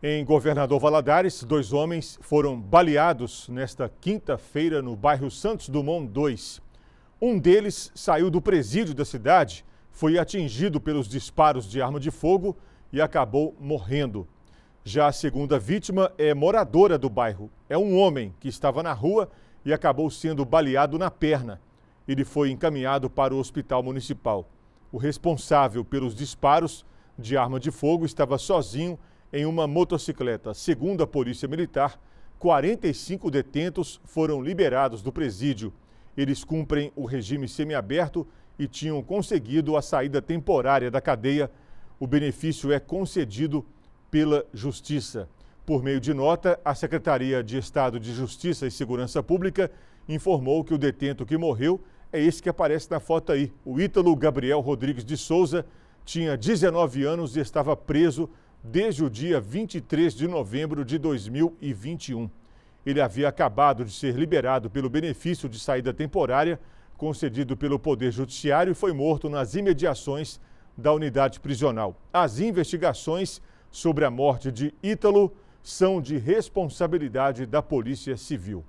Em Governador Valadares, dois homens foram baleados nesta quinta-feira no bairro Santos Dumont II. Um deles saiu do presídio da cidade, foi atingido pelos disparos de arma de fogo e acabou morrendo. Já a segunda vítima é moradora do bairro. É um homem que estava na rua e acabou sendo baleado na perna. Ele foi encaminhado para o hospital municipal. O responsável pelos disparos de arma de fogo estava sozinho em uma motocicleta. Segundo a Polícia Militar, 45 detentos foram liberados do presídio. Eles cumprem o regime semiaberto e tinham conseguido a saída temporária da cadeia. O benefício é concedido pela Justiça. Por meio de nota, a Secretaria de Estado de Justiça e Segurança Pública informou que o detento que morreu é esse que aparece na foto aí. O Ítalo Gabriel Rodrigues de Souza tinha 19 anos e estava preso desde o dia 23 de novembro de 2021. Ele havia acabado de ser liberado pelo benefício de saída temporária concedido pelo Poder Judiciário e foi morto nas imediações da unidade prisional. As investigações sobre a morte de Ítalo são de responsabilidade da Polícia Civil.